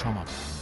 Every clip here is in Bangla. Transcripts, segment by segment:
সমাধান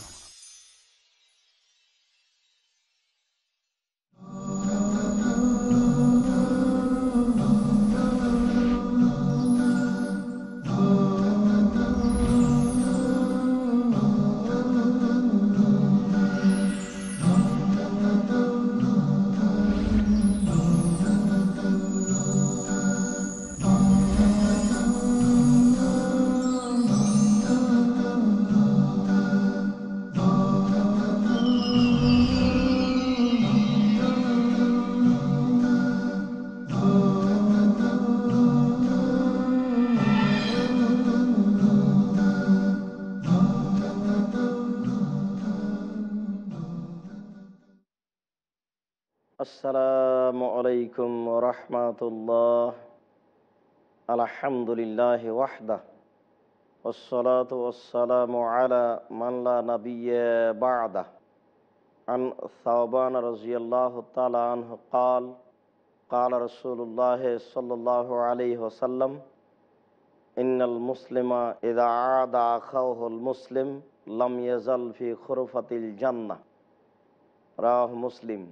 আসসালামু আলাইকুম الحمد আলহামদুলিল্লাহ ওয়াহদা والصلاة والسلام على من لا نبي بعده عن ثوبان رضي الله تعالى عنه قال قال رسول الله صلى الله عليه وسلم إن المسلم إذا عاد أخوه المسلم لم يزل في خرفة الجنة راه مسلم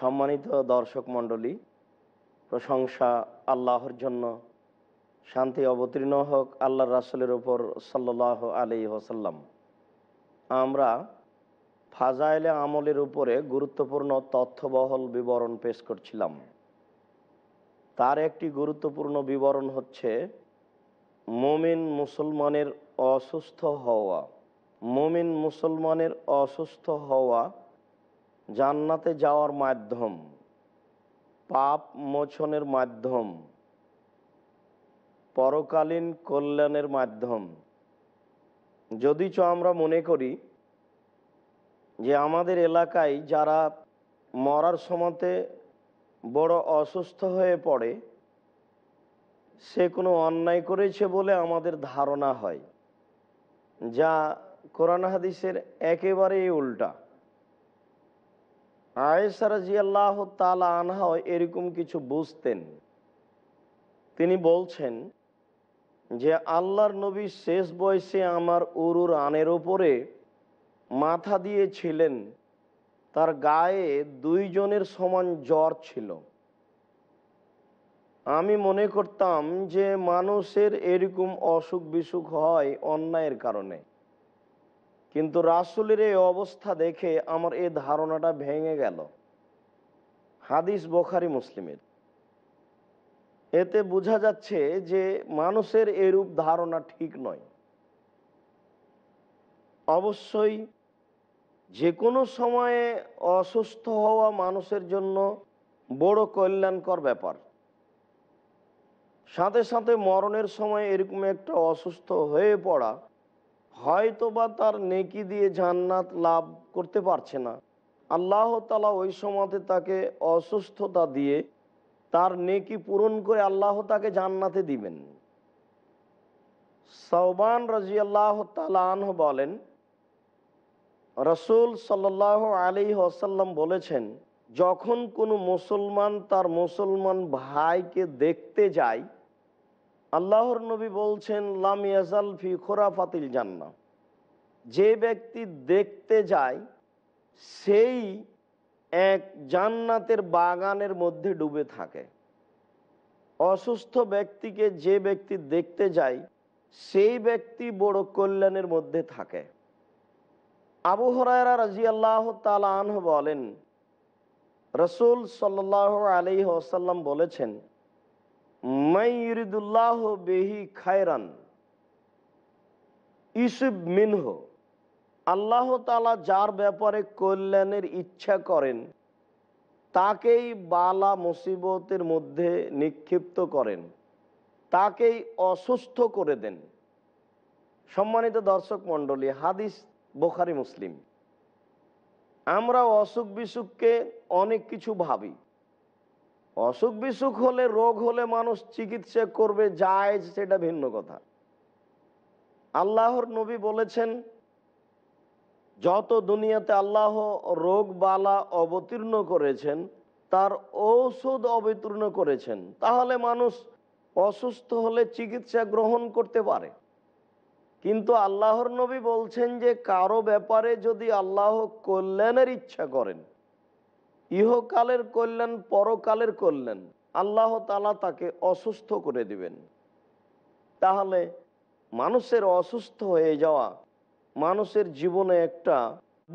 সম্মানিত দর্শক মণ্ডলী প্রশংসা আল্লাহর জন্য শান্তি অবতীর্ণ হোক আল্লাহ রাসুলের ওপর সাল্লাহ আলি হোসাল্লাম আমরা ফাজাইলে আমলের উপরে গুরুত্বপূর্ণ তথ্যবহল বিবরণ পেশ করছিলাম তার একটি গুরুত্বপূর্ণ বিবরণ হচ্ছে মুমিন মুসলমানের অসুস্থ হওয়া মুমিন মুসলমানের অসুস্থ হওয়া জান্নাতে যাওয়ার মাধ্যম পাপ মোচনের মাধ্যম পরকালীন কল্যাণের মাধ্যম যদি চ আমরা মনে করি যে আমাদের এলাকায় যারা মরার সময়তে বড় অসুস্থ হয়ে পড়ে সে কোনো অন্যায় করেছে বলে আমাদের ধারণা হয় যা কোরআন হাদিসের একেবারেই উল্টা আয়েসা জি আল্লাহ তালা আনহা এরকম কিছু বুঝতেন তিনি বলছেন যে আল্লাহর নবী শেষ বয়সে আমার উরুর আনের ওপরে মাথা দিয়েছিলেন তার গায়ে দুইজনের সমান জ্বর ছিল আমি মনে করতাম যে মানুষের এরকম অসুখ বিসুখ হয় অন্যায়ের কারণে কিন্তু রাসুলের এই অবস্থা দেখে আমার এই ধারণাটা ভেঙে গেল হাদিস বোখারি মুসলিমের এতে বোঝা যাচ্ছে যে মানুষের এরূপ ধারণা ঠিক নয় অবশ্যই যে কোনো সময়ে অসুস্থ হওয়া মানুষের জন্য বড় কল্যাণকর ব্যাপার সাথে সাথে মরণের সময় এরকম একটা অসুস্থ হয়ে পড়া হয়তোবা তার নেকি দিয়ে জান্নাত লাভ করতে পারছে না আল্লাহ তালা ওই সময়তে তাকে অসুস্থতা দিয়ে তার নেকি পূরণ করে আল্লাহ তাকে জান্নাতে দিবেন সৌবান রাজি আল্লাহ তালাহ বলেন রসুল সাল্লাহ আলী আসাল্লাম বলেছেন যখন কোনো মুসলমান তার মুসলমান ভাইকে দেখতে যায় আল্লাহর নবী বলছেন লামিয়াজালফি খোরা খোরাফাতিল জান্না যে ব্যক্তি দেখতে যায় সেই এক জান্নাতের বাগানের মধ্যে ডুবে থাকে অসুস্থ ব্যক্তিকে যে ব্যক্তি দেখতে যায় সেই ব্যক্তি বড় কল্যাণের মধ্যে থাকে আবু হরায়রা রাজি আল্লাহ তালাহ বলেন রসুল সাল্লাহ আলি ওসাল্লাম বলেছেন মাইরিদুল্লাহ বেহি খায়রান ইসুব মিনহ আল্লাহ তালা যার ব্যাপারে কল্যাণের ইচ্ছা করেন তাকেই বালা মুসিবতের মধ্যে নিক্ষিপ্ত করেন তাকেই অসুস্থ করে দেন সম্মানিত দর্শক মণ্ডলী হাদিস বোখারি মুসলিম আমরা অসুখ বিসুখকে অনেক কিছু ভাবি অসুখ বিসুখ হলে রোগ হলে মানুষ চিকিৎসা করবে জায়জ সেটা ভিন্ন কথা আল্লাহর নবী বলেছেন যত দুনিয়াতে আল্লাহ রোগ বালা অবতীর্ণ করেছেন তার ঔষধ অবতীর্ণ করেছেন তাহলে মানুষ অসুস্থ হলে চিকিৎসা গ্রহণ করতে পারে কিন্তু আল্লাহর নবী বলছেন যে কারো ব্যাপারে যদি আল্লাহ কল্যাণের ইচ্ছা করেন ইহকালের করলেন পরকালের করলেন আল্লাহ তালা তাকে অসুস্থ করে দিবেন তাহলে মানুষের অসুস্থ হয়ে যাওয়া মানুষের জীবনে একটা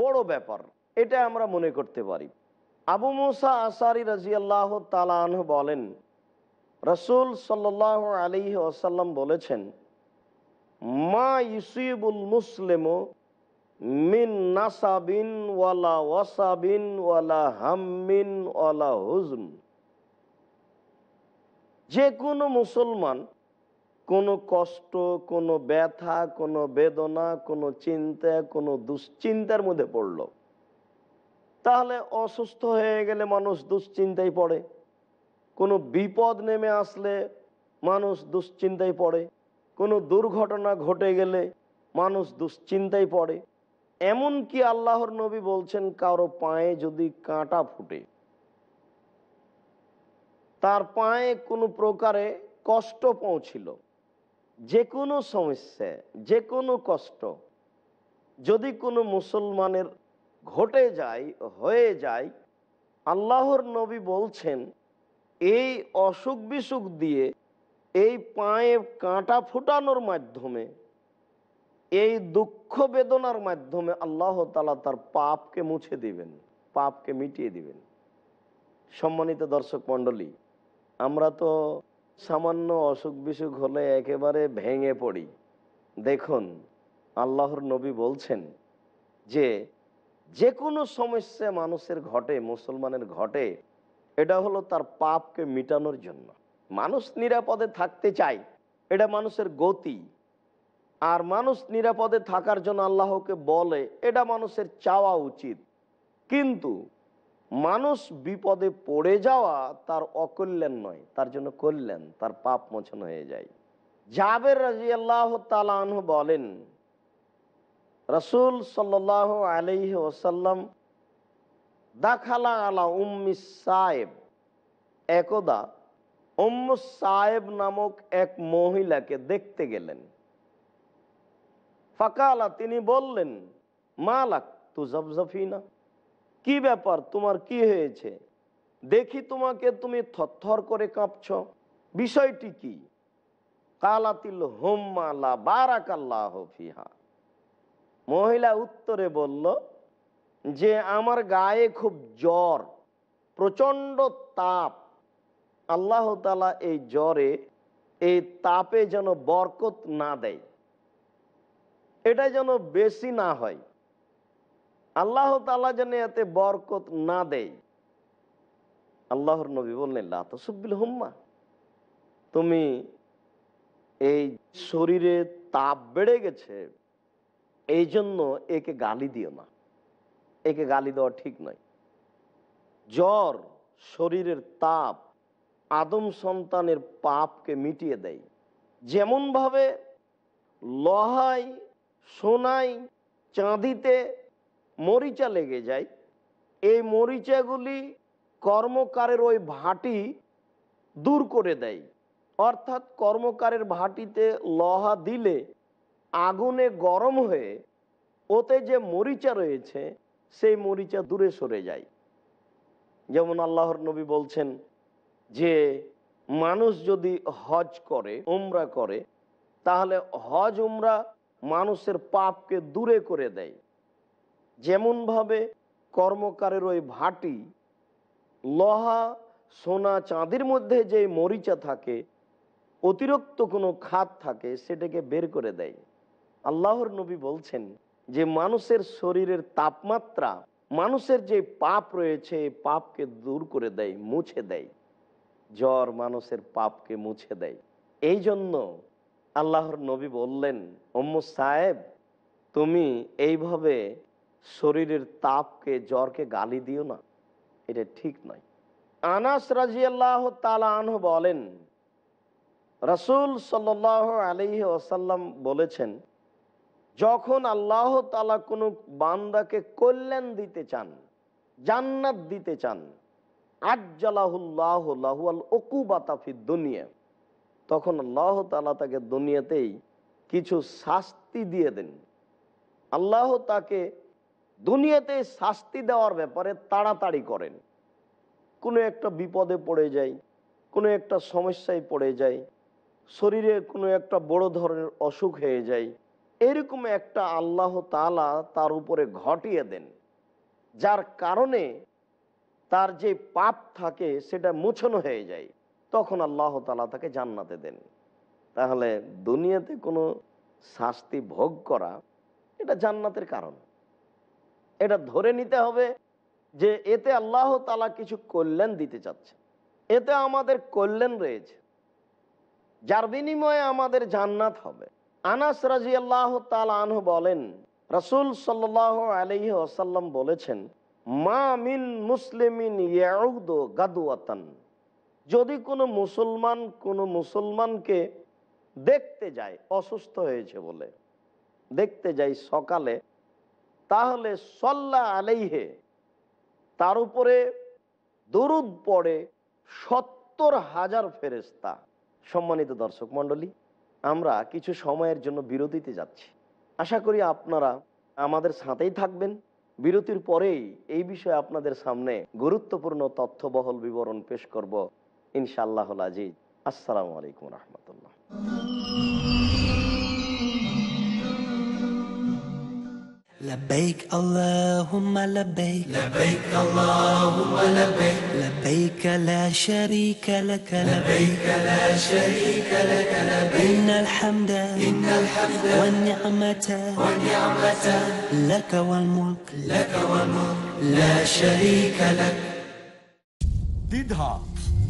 বড় ব্যাপার এটা আমরা মনে করতে পারি আবু মুসা আসারি রাজি আল্লাহ তালাহ বলেন রসুল সাল্লাহ আলী আসাল্লাম বলেছেন মা ইসিবুল মুসলিম মিন যে কোনো মুসলমান কোনো কষ্ট কোনো ব্যথা কোনো বেদনা কোনো চিন্তা কোনো দুশ্চিন্তার মধ্যে পড়ল তাহলে অসুস্থ হয়ে গেলে মানুষ দুশ্চিন্তায় পড়ে কোনো বিপদ নেমে আসলে মানুষ দুশ্চিন্তায় পড়ে কোনো দুর্ঘটনা ঘটে গেলে মানুষ দুশ্চিন্তায় পড়ে এমন কি আল্লাহর নবী বলছেন কারো পায়ে যদি কাঁটা ফুটে তার পায়ে কোনো প্রকারে কষ্ট পৌঁছিল যে কোনো সমস্যা যে কোনো কষ্ট যদি কোনো মুসলমানের ঘটে যায় হয়ে যায় আল্লাহর নবী বলছেন এই অসুখ বিসুখ দিয়ে এই পায়ে কাঁটা ফুটানোর মাধ্যমে এই দুঃখ বেদনার মাধ্যমে আল্লাহ তালা তার পাপকে মুছে দিবেন পাপকে মিটিয়ে দিবেন সম্মানিত দর্শক মণ্ডলী আমরা তো সামান্য অসুখ বিসুখ হলে একেবারে ভেঙে পড়ি দেখুন আল্লাহর নবী বলছেন যে যে কোনো সমস্যা মানুষের ঘটে মুসলমানের ঘটে এটা হলো তার পাপকে মিটানোর জন্য মানুষ নিরাপদে থাকতে চায় এটা মানুষের গতি আর মানুষ নিরাপদে থাকার জন্য আল্লাহকে বলে এটা মানুষের চাওয়া উচিত কিন্তু মানুষ বিপদে পড়ে যাওয়া তার অকল্যাণ নয় তার জন্য কল্যাণ তার পাপ মোচন হয়ে যায় জাবের রাজি আল্লাহ তালাহ বলেন রসুল সাল আলহ ওসাল্লাম দাখালা আলা উম্মি সাহেব একদা উম্ম সাহেব নামক এক মহিলাকে দেখতে গেলেন ফাকালা তিনি বললেন মালাক তু না কি ব্যাপার তোমার কি হয়েছে দেখি তোমাকে তুমি থরথর করে কাঁপছ বিষয়টি কি কালাতিল হোম্মালা বারাকাল্লাহ হফিহা মহিলা উত্তরে বলল যে আমার গায়ে খুব জ্বর প্রচণ্ড তাপ আল্লাহ তালা এই জ্বরে এই তাপে যেন বরকত না দেয় এটা যেন বেশি না হয় আল্লাহ তালা যেন এতে বরকত না দেয় আল্লাহর নবী বললেন লাতসুবিল হুম্মা তুমি এই শরীরে তাপ বেড়ে গেছে এই জন্য একে গালি দিও না একে গালি দেওয়া ঠিক নয় জ্বর শরীরের তাপ আদম সন্তানের পাপকে মিটিয়ে দেয় যেমনভাবে লহায় সোনায় চাঁদিতে মরিচা লেগে যায় এই মরিচাগুলি কর্মকারের ওই ভাটি দূর করে দেয় অর্থাৎ কর্মকারের ভাটিতে লহা দিলে আগুনে গরম হয়ে ওতে যে মরিচা রয়েছে সেই মরিচা দূরে সরে যায় যেমন আল্লাহর নবী বলছেন যে মানুষ যদি হজ করে উমরা করে তাহলে হজ উমরা মানুষের পাপকে দূরে করে দেয় যেমনভাবে কর্মকারের ওই ভাটি লহা সোনা চাঁদের মধ্যে যে মরিচা থাকে অতিরিক্ত কোনো খাত থাকে সেটাকে বের করে দেয় আল্লাহর নবী বলছেন যে মানুষের শরীরের তাপমাত্রা মানুষের যে পাপ রয়েছে পাপকে দূর করে দেয় মুছে দেয় জ্বর মানুষের পাপকে মুছে দেয় এই জন্য আল্লাহর নবী বললেন অম্মু সাহেব তুমি এইভাবে শরীরের তাপকে জ্বরকে গালি দিও না এটা ঠিক নয় আনাস রাজি আল্লাহ তালাহ বলেন রসুল সাল আলি ওসাল্লাম বলেছেন যখন আল্লাহ তালা কোনো বান্দাকে কল্যাণ দিতে চান জান্নাত দিতে চান আজ্জালাহুল্লাহ লাহুয়াল অকুবাতাফি দুনিয়া তখন আল্লাহ তালা তাকে দুনিয়াতেই কিছু শাস্তি দিয়ে দেন আল্লাহ তাকে দুনিয়াতে শাস্তি দেওয়ার ব্যাপারে তাড়াতাড়ি করেন কোনো একটা বিপদে পড়ে যায় কোনো একটা সমস্যায় পড়ে যায় শরীরে কোনো একটা বড় ধরনের অসুখ হয়ে যায় এরকম একটা আল্লাহ তালা তার উপরে ঘটিয়ে দেন যার কারণে তার যে পাপ থাকে সেটা মোছানো হয়ে যায় তখন আল্লাহ তালা তাকে জান্নাতে দেন তাহলে দুনিয়াতে কোনো শাস্তি ভোগ করা এটা জান্নাতের কারণ এটা ধরে নিতে হবে যে এতে আল্লাহ তালা কিছু কল্যাণ দিতে চাচ্ছে এতে আমাদের কল্যাণ রয়েছে যার বিনিময়ে আমাদের জান্নাত হবে আনাস রাজি আল্লাহ আনহু বলেন রসুল সাল্লাহ আলহি আসাল্লাম বলেছেন মা মিন মুসলিমিন গাদুয়াতান যদি কোনো মুসলমান কোনো মুসলমানকে দেখতে যায় অসুস্থ হয়েছে বলে দেখতে যাই সকালে তাহলে সল্লা আলাইহে তার উপরে দরুদ পড়ে সত্তর হাজার ফেরেস্তা সম্মানিত দর্শক মণ্ডলী আমরা কিছু সময়ের জন্য বিরতিতে যাচ্ছি আশা করি আপনারা আমাদের সাথেই থাকবেন বিরতির পরেই এই বিষয়ে আপনাদের সামনে গুরুত্বপূর্ণ তথ্যবহল বিবরণ পেশ করব العزيز আজিজ আসসালামু আলাইকুম রহমতুল্লাহ لبيك اللهم لبيك لبيك اللهم لبيك لبيك لا شريك لك لبيك لا شريك لك لبيك إن الحمد إن الحمد والنعمة والنعمة لك والملك لك والملك لا شريك لك ديدها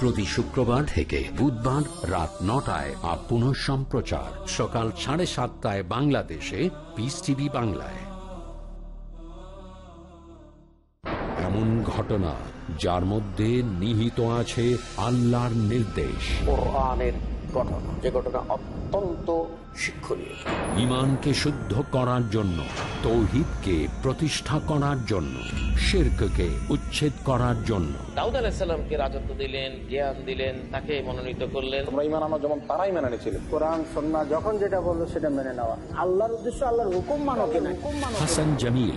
প্রতি শুক্রবার থেকে বুধবার রাত নটায় আর পুনঃ সম্প্রচার সকাল সাড়ে সাতটায় বাংলাদেশে পিস টিভি বাংলায় এমন ঘটনা যার মধ্যে নিহিত আছে আল্লাহর নির্দেশ ঘটনা যে ঘটনা অত্যন্ত শিক্ষণীয় ইমানকে শুদ্ধ করার জন্য তৌহিদকে প্রতিষ্ঠা করার জন্য শিরককে উচ্ছেদ করার জন্য দাউদ আলাহিসাল্লামকে রাজত্ব দিলেন জ্ঞান দিলেন তাকে মনোনীত করলেন তোমরা ইমান আমার যেমন তারাই মেনে নিয়েছিলেন কোরআন সন্না যখন যেটা বললো সেটা মেনে নেওয়া আল্লাহর উদ্দেশ্য আল্লাহর হুকুম মানো কিনা হাসান জামিল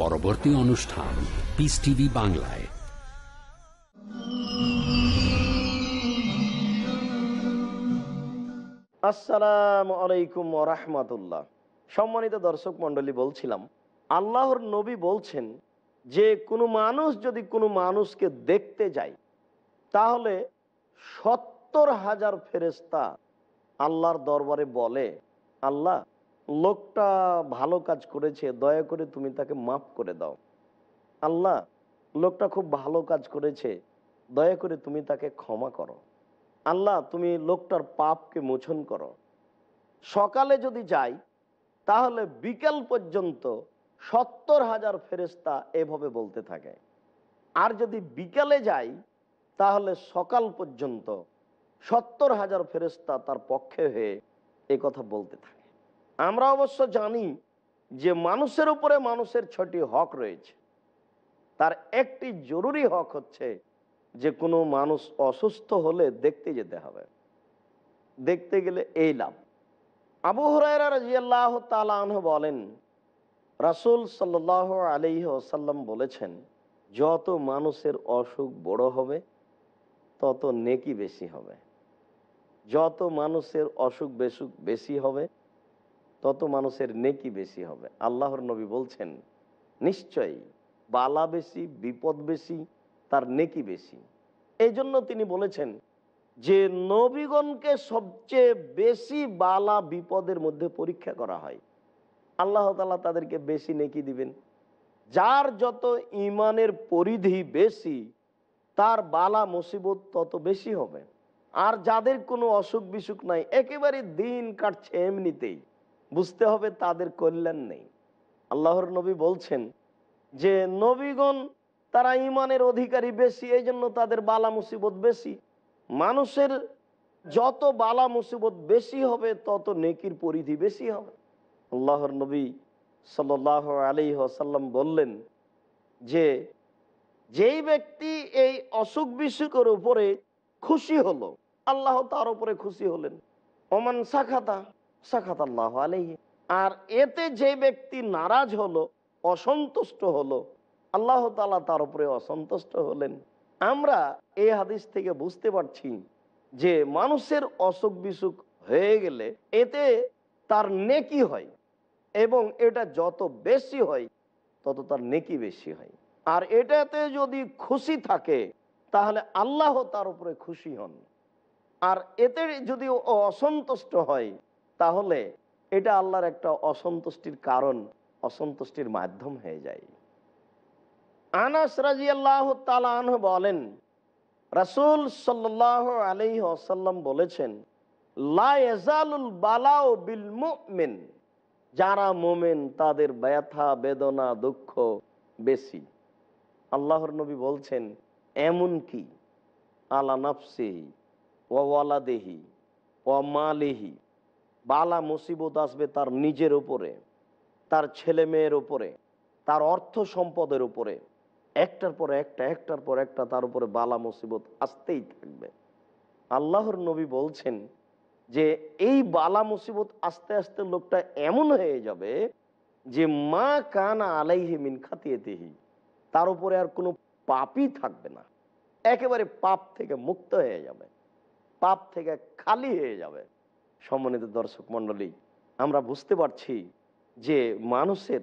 পরবর্তী অনুষ্ঠান পিস টিভি বাংলায় আসসালাম আলাইকুম রহমতুল্লাহ সম্মানিত দর্শক মন্ডলী বলছিলাম আল্লাহর নবী বলছেন যে কোনো মানুষ যদি কোনো মানুষকে দেখতে যায় তাহলে সত্তর হাজার ফেরেস্তা আল্লাহর দরবারে বলে আল্লাহ লোকটা ভালো কাজ করেছে দয়া করে তুমি তাকে মাফ করে দাও আল্লাহ লোকটা খুব ভালো কাজ করেছে দয়া করে তুমি তাকে ক্ষমা করো আল্লাহ তুমি লোকটার পাপকে মোচন করো সকালে যদি যাই তাহলে বিকেল পর্যন্ত সত্তর হাজার ফেরেস্তা এভাবে বলতে থাকে আর যদি বিকালে যাই তাহলে সকাল পর্যন্ত সত্তর হাজার ফেরেস্তা তার পক্ষে হয়ে এ কথা বলতে থাকে আমরা অবশ্য জানি যে মানুষের উপরে মানুষের ছটি হক রয়েছে তার একটি জরুরি হক হচ্ছে যে কোনো মানুষ অসুস্থ হলে দেখতে যেতে হবে দেখতে গেলে এই লাভ আবু হরাইরা রাজিয়াল্লাহ বলেন রাসুল সাল্লাহ আলি ওসাল্লাম বলেছেন যত মানুষের অসুখ বড় হবে তত নেকি বেশি হবে যত মানুষের অসুখ বেসুখ বেশি হবে তত মানুষের নেকি বেশি হবে আল্লাহর নবী বলছেন নিশ্চয়ই বালা বেশি বিপদ বেশি তার নেকি বেশি এই জন্য তিনি বলেছেন যে নবীগণকে সবচেয়ে বেশি বালা বিপদের মধ্যে পরীক্ষা করা হয় আল্লাহ তালা তাদেরকে বেশি নেকি দিবেন যার যত ইমানের পরিধি বেশি তার বালা মুসিবত তত বেশি হবে আর যাদের কোনো অসুখ বিসুখ নাই একেবারে দিন কাটছে এমনিতেই বুঝতে হবে তাদের কল্যাণ নেই আল্লাহর নবী বলছেন যে নবীগণ তারা ইমানের অধিকারী বেশি এই জন্য তাদের বালা মুসিবত বেশি মানুষের যত বালা মুসিবত বেশি হবে তত নেকির পরিধি বেশি হবে আল্লাহর নবী সাল আলী আসাল্লাম বললেন যে যেই ব্যক্তি এই অসুখ বিসুখের উপরে খুশি হলো আল্লাহ তার উপরে খুশি হলেন অমান শাখাতা সাখাত আল্লাহ আলহি আর এতে যে ব্যক্তি নারাজ হলো অসন্তুষ্ট হলো আল্লাহ তালা তার উপরে অসন্তুষ্ট হলেন আমরা এই হাদিস থেকে বুঝতে পারছি যে মানুষের অসুখ বিসুখ হয়ে গেলে এতে তার নেকি হয় এবং এটা যত বেশি হয় তত তার নেকি বেশি হয় আর এটাতে যদি খুশি থাকে তাহলে আল্লাহ তার উপরে খুশি হন আর এতে যদি অসন্তুষ্ট হয় তাহলে এটা আল্লাহর একটা অসন্তুষ্টির কারণ অসন্তুষ্টির মাধ্যম হয়ে যায় আনাস রাজি আল্লাহ তালাহ বলেন রাসুল সাল্লাহ আলি আসাল্লাম বলেছেন বিল যারা মোমেন তাদের ব্যথা বেদনা দুঃখ বেশি আল্লাহর নবী বলছেন এমন কি আলা নফসি ওয়ালাদেহি ওয়া মালেহি বালা মুসিবত আসবে তার নিজের উপরে তার ছেলে মেয়ের উপরে তার অর্থ সম্পদের উপরে একটার পর একটা একটার পর একটা তার উপরে বালা মুসিবত আসতেই থাকবে আল্লাহর নবী বলছেন যে এই বালা মুসিবত আস্তে আস্তে লোকটা এমন হয়ে যাবে যে মা কানা আলাইহে মিন খাতিয়েতেহি তার উপরে আর কোনো পাপই থাকবে না একেবারে পাপ থেকে মুক্ত হয়ে যাবে পাপ থেকে খালি হয়ে যাবে সম্মানিত দর্শক মণ্ডলী আমরা বুঝতে পারছি যে মানুষের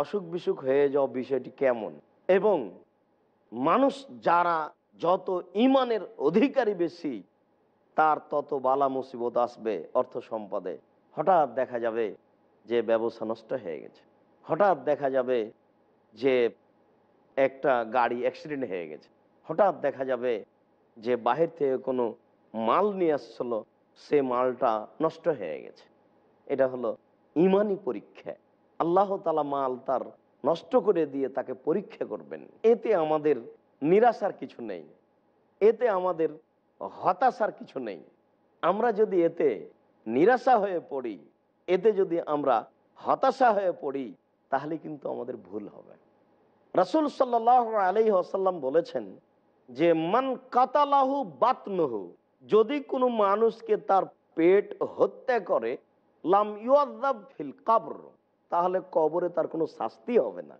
অসুখ বিসুখ হয়ে যাওয়া বিষয়টি কেমন এবং মানুষ যারা যত ইমানের অধিকারী বেশি তার তত বালা মুসিবত আসবে অর্থ সম্পদে হঠাৎ দেখা যাবে যে ব্যবসা নষ্ট হয়ে গেছে হঠাৎ দেখা যাবে যে একটা গাড়ি অ্যাক্সিডেন্ট হয়ে গেছে হঠাৎ দেখা যাবে যে বাহির থেকে কোনো মাল নিয়ে আসছিলো সে মালটা নষ্ট হয়ে গেছে এটা হলো ইমানি পরীক্ষা আল্লাহ তালা মাল তার নষ্ট করে দিয়ে তাকে পরীক্ষা করবেন এতে আমাদের নিরাশার কিছু নেই এতে আমাদের হতাশার কিছু নেই আমরা যদি এতে নিরাশা হয়ে পড়ি এতে যদি আমরা হতাশা হয়ে পড়ি তাহলে কিন্তু আমাদের ভুল হবে রাসুল সাল্লাহ আলি আসাল্লাম বলেছেন যে মান কাতালাহু বাতনহু যদি কোনো মানুষকে তার পেট হত্যা করে লাম ফিল কাবর তাহলে কবরে তার কোনো শাস্তি হবে না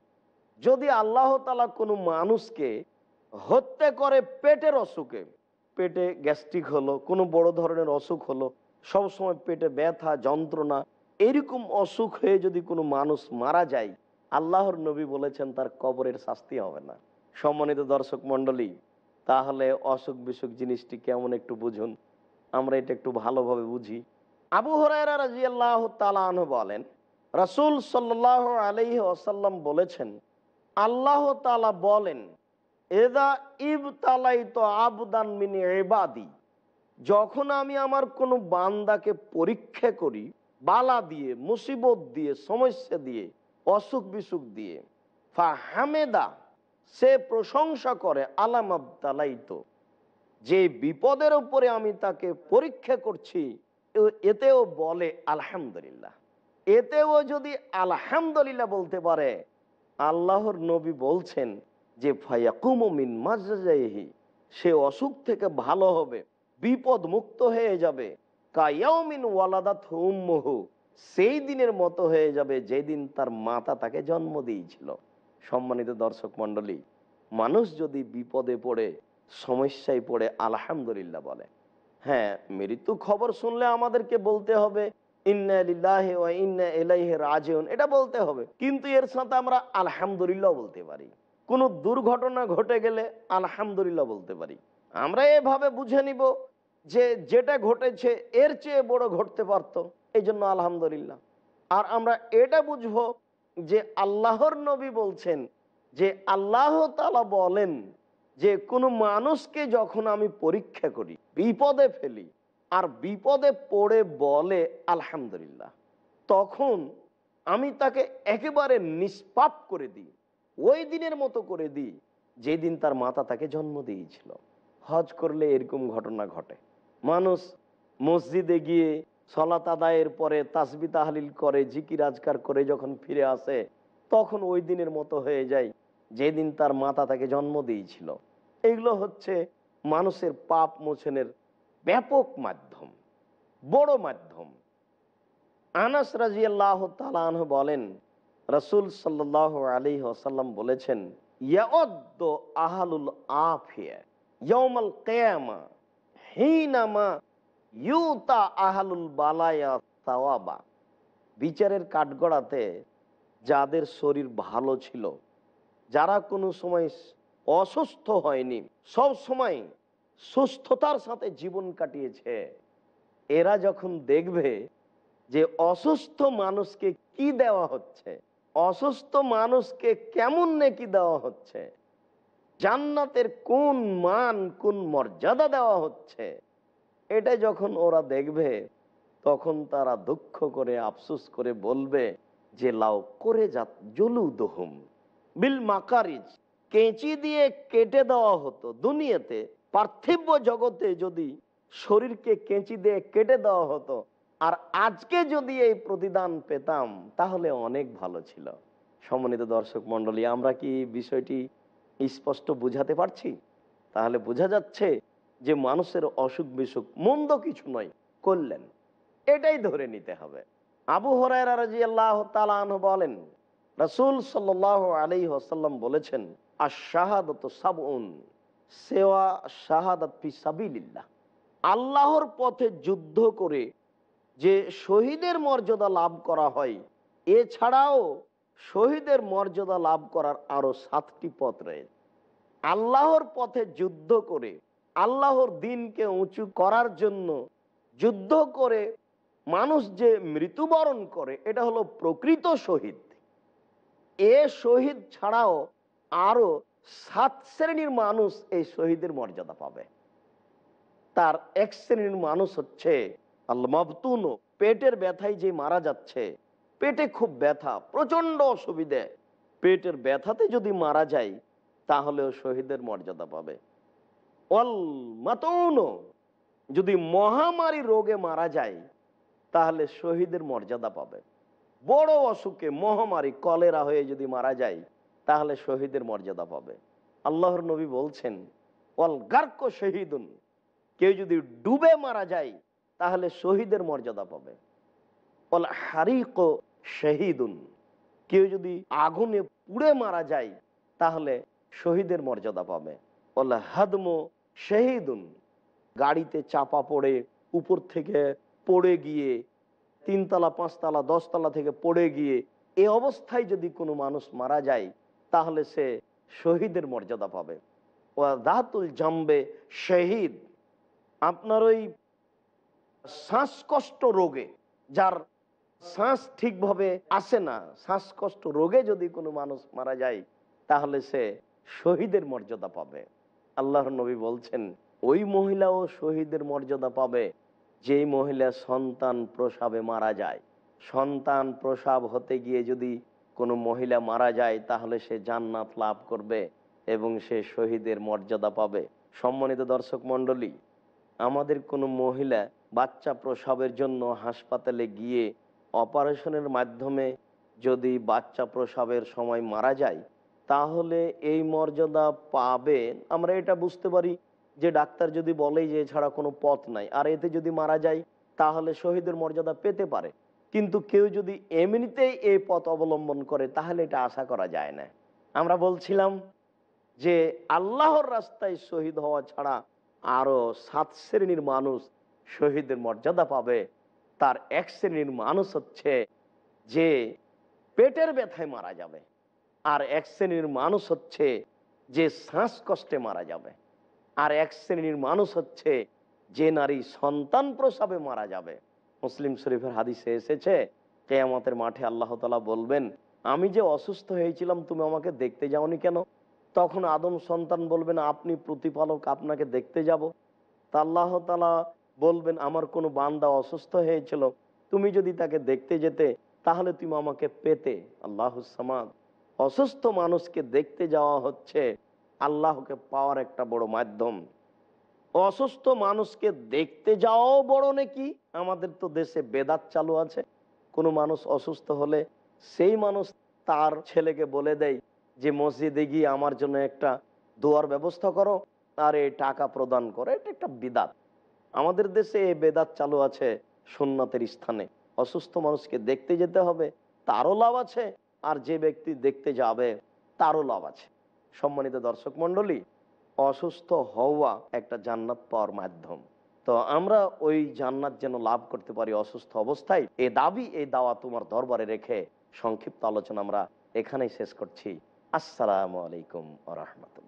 যদি আল্লাহ তালা কোনো মানুষকে হত্যা করে পেটের অসুখে পেটে গ্যাস্ট্রিক হলো কোনো বড় ধরনের অসুখ হলো সবসময় পেটে ব্যথা যন্ত্রণা এরকম অসুখ হয়ে যদি কোনো মানুষ মারা যায় আল্লাহর নবী বলেছেন তার কবরের শাস্তি হবে না সম্মানিত দর্শক মন্ডলী তাহলে অসুখ বিসুখ জিনিসটি কেমন একটু বুঝুন আমরা এটা একটু ভালোভাবে বুঝি আবু হরাইরা রাজি আল্লাহ বলেন রাসুল সাল্লাহ আলি আসাল্লাম বলেছেন আল্লাহ তালা বলেন এদা ইব তালাই তো আবদান মিনি এবাদি যখন আমি আমার কোনো বান্দাকে পরীক্ষা করি বালা দিয়ে মুসিবত দিয়ে সমস্যা দিয়ে অসুখ বিসুখ দিয়ে ফা হামেদা সে প্রশংসা করে আলাম আব্দালাইতো যে বিপদের উপরে আমি তাকে পরীক্ষা করছি এতেও বলে আলহামদুলিল্লাহ এতেও যদি আলহামদুলিল্লাহ বলতে পারে আল্লাহর নবী বলছেন যে ফায়াকুমিন মাজাহি সে অসুখ থেকে ভালো হবে বিপদ মুক্ত হয়ে যাবে কায়ামিন ওয়ালাদা হুম্মহু সেই দিনের মতো হয়ে যাবে যেদিন তার মাতা তাকে জন্ম দিয়েছিল সম্মানিত দর্শক মণ্ডলী মানুষ যদি বিপদে পড়ে সমস্যায় পড়ে আলহামদুলিল্লাহ বলে হ্যাঁ মৃত্যু খবর শুনলে আমাদেরকে বলতে হবে এটা বলতে হবে কিন্তু এর সাথে আমরা আলহামদুলিল্লাহ বলতে পারি কোনো দুর্ঘটনা ঘটে গেলে আলহামদুলিল্লাহ বলতে পারি আমরা এভাবে বুঝে নিব যে যেটা ঘটেছে এর চেয়ে বড় ঘটতে পারত এই জন্য আলহামদুলিল্লাহ আর আমরা এটা বুঝবো যে আল্লাহর নবী বলছেন যে আল্লাহ তালা বলেন যে কোনো মানুষকে যখন আমি পরীক্ষা করি বিপদে ফেলি আর বিপদে পড়ে বলে আলহামদুলিল্লাহ তখন আমি তাকে একেবারে নিষ্পাপ করে দিই ওই দিনের মতো করে দিই যেদিন তার মাতা তাকে জন্ম দিয়েছিল হজ করলে এরকম ঘটনা ঘটে মানুষ মসজিদে গিয়ে সলাত আদায়ের পরে তাসবি তাহলিল করে জিকির আজকার করে যখন ফিরে আসে তখন ওই দিনের মতো হয়ে যায় যেদিন তার মাতা তাকে জন্ম দিয়েছিল এগুলো হচ্ছে মানুষের পাপ মোচনের ব্যাপক মাধ্যম বড় মাধ্যম আনাস রাজি আল্লাহ তালাহ বলেন রসুল সাল্লাহ আলী আসাল্লাম বলেছেন আহালুল আফিয়া কেয়ামা হিনামা ইউতা আহালুল বালায়া বিচারের কাঠগড়াতে যাদের শরীর ভালো ছিল যারা কোনো সময় অসুস্থ হয়নি সব সময় সুস্থতার সাথে জীবন কাটিয়েছে এরা যখন দেখবে যে অসুস্থ মানুষকে কি দেওয়া হচ্ছে অসুস্থ মানুষকে কেমন নেকি দেওয়া হচ্ছে জান্নাতের কোন মান কোন মর্যাদা দেওয়া হচ্ছে এটা যখন ওরা দেখবে তখন তারা দুঃখ করে আফসুস করে বলবে যে লাউ করে যাত জলু দহুম বিল মাকারিজ কেঁচি দিয়ে কেটে দেওয়া হতো দুনিয়াতে পার্থিব জগতে যদি শরীরকে কেঁচি দিয়ে কেটে দেওয়া হতো আর আজকে যদি এই প্রতিদান পেতাম তাহলে অনেক ভালো ছিল সম্মানিত দর্শক মন্ডলী আমরা কি বিষয়টি স্পষ্ট বুঝাতে পারছি তাহলে বোঝা যাচ্ছে যে মানুষের অসুখ বিসুখ মন্দ কিছু নয় করলেন এটাই ধরে নিতে হবে আবু হরাই বলেন রসুল সাল আলী হাসাল্লাম বলেছেন আর শাহাদত আল্লাহর পথে যুদ্ধ করে যে শহীদের মর্যাদা লাভ করা হয় এছাড়াও শহীদের মর্যাদা লাভ করার আরো সাতটি পথ রয়েছে আল্লাহর পথে যুদ্ধ করে আল্লাহর দিনকে উঁচু করার জন্য যুদ্ধ করে মানুষ যে মৃত্যুবরণ করে এটা হলো প্রকৃত শহীদ এ শহীদ ছাড়াও আরও সাত শ্রেণীর মানুষ এই শহীদের মর্যাদা পাবে তার এক শ্রেণীর মানুষ হচ্ছে আল্লাবতুন পেটের ব্যথায় যে মারা যাচ্ছে পেটে খুব ব্যথা প্রচন্ড অসুবিধে পেটের ব্যথাতে যদি মারা যায় তাহলেও শহীদের মর্যাদা পাবে যদি মহামারী রোগে মারা যায় তাহলে শহীদের মর্যাদা পাবে বড় অসুখে মহামারী কলেরা হয়ে যদি মারা যায় তাহলে শহীদের মর্যাদা পাবে আল্লাহর নবী বলছেন অল গার্ক শহীদুন কেউ যদি ডুবে মারা যায় তাহলে শহীদের মর্যাদা পাবে অল হারিক শহীদুন কেউ যদি আগুনে পুড়ে মারা যায় তাহলে শহীদের মর্যাদা পাবে অল হদমো শেহিদুন গাড়িতে চাপা পড়ে উপর থেকে পড়ে গিয়ে তিনতলা পাঁচতলা দশতলা থেকে পড়ে গিয়ে এ অবস্থায় যদি কোনো মানুষ মারা যায় তাহলে সে শহীদের মর্যাদা পাবে ও দাতুল জাম্বে শহীদ আপনার ওই শ্বাসকষ্ট রোগে যার শ্বাস ঠিকভাবে আসে না শ্বাসকষ্ট রোগে যদি কোনো মানুষ মারা যায় তাহলে সে শহীদের মর্যাদা পাবে আল্লাহর নবী বলছেন ওই মহিলাও শহীদের মর্যাদা পাবে যেই মহিলা সন্তান প্রসাবে মারা যায় সন্তান প্রসাব হতে গিয়ে যদি কোনো মহিলা মারা যায় তাহলে সে জান্নাত লাভ করবে এবং সে শহীদের মর্যাদা পাবে সম্মানিত দর্শক মণ্ডলী আমাদের কোনো মহিলা বাচ্চা প্রসাবের জন্য হাসপাতালে গিয়ে অপারেশনের মাধ্যমে যদি বাচ্চা প্রসাবের সময় মারা যায় তাহলে এই মর্যাদা পাবে আমরা এটা বুঝতে পারি যে ডাক্তার যদি বলে যে ছাড়া কোনো পথ নাই আর এতে যদি মারা যায় তাহলে শহীদের মর্যাদা পেতে পারে কিন্তু কেউ যদি এমনিতেই এই পথ অবলম্বন করে তাহলে এটা আশা করা যায় না আমরা বলছিলাম যে আল্লাহর রাস্তায় শহীদ হওয়া ছাড়া আরো সাত শ্রেণীর মানুষ শহীদের মর্যাদা পাবে তার এক শ্রেণীর মানুষ হচ্ছে যে পেটের ব্যথায় মারা যাবে আর এক শ্রেণীর মানুষ হচ্ছে যে শ্বাসকষ্টে মারা যাবে আর এক শ্রেণীর মানুষ হচ্ছে যে নারী সন্তান প্রসাবে মারা যাবে মুসলিম শরীফের হাদিসে এসেছে কে আমাদের মাঠে আল্লাহ তালা বলবেন আমি যে অসুস্থ হয়েছিলাম তুমি আমাকে দেখতে যাওনি কেন তখন আদম সন্তান বলবেন আপনি প্রতিপালক আপনাকে দেখতে যাব তা আল্লাহ তালা বলবেন আমার কোনো বান্দা অসুস্থ হয়েছিল তুমি যদি তাকে দেখতে যেতে তাহলে তুমি আমাকে পেতে আল্লাহ সামাদ অসুস্থ মানুষকে দেখতে যাওয়া হচ্ছে আল্লাহকে পাওয়ার একটা বড় মাধ্যম অসুস্থ মানুষকে দেখতে যাওয়াও বড় নাকি আমাদের তো দেশে বেদাত চালু আছে কোনো মানুষ অসুস্থ হলে সেই মানুষ তার ছেলেকে বলে দেয় যে মসজিদে গিয়ে আমার জন্য একটা দোয়ার ব্যবস্থা করো আর এই টাকা প্রদান করো এটা একটা বিদাত আমাদের দেশে এই বেদাত চালু আছে সোননাথের স্থানে অসুস্থ মানুষকে দেখতে যেতে হবে তারও লাভ আছে আর যে ব্যক্তি দেখতে যাবে তারও লাভ আছে সম্মানিত দর্শক মন্ডলী অসুস্থ হওয়া একটা জান্নাত পাওয়ার মাধ্যম তো আমরা ওই জান্নাত যেন লাভ করতে পারি অসুস্থ অবস্থায় এ দাবি এই দাওয়া তোমার দরবারে রেখে সংক্ষিপ্ত আলোচনা আমরা এখানেই শেষ করছি আসসালামু আলাইকুম আ রহমতুল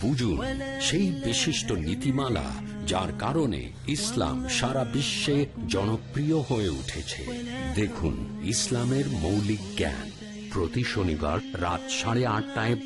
বুঝুন সেই বিশিষ্ট নীতিমালা যার কারণে ইসলাম সারা বিশ্বে জনপ্রিয় হয়ে উঠেছে দেখুন ইসলামের মৌলিক জ্ঞান প্রতি শনিবার রাত সাড়ে আটটায়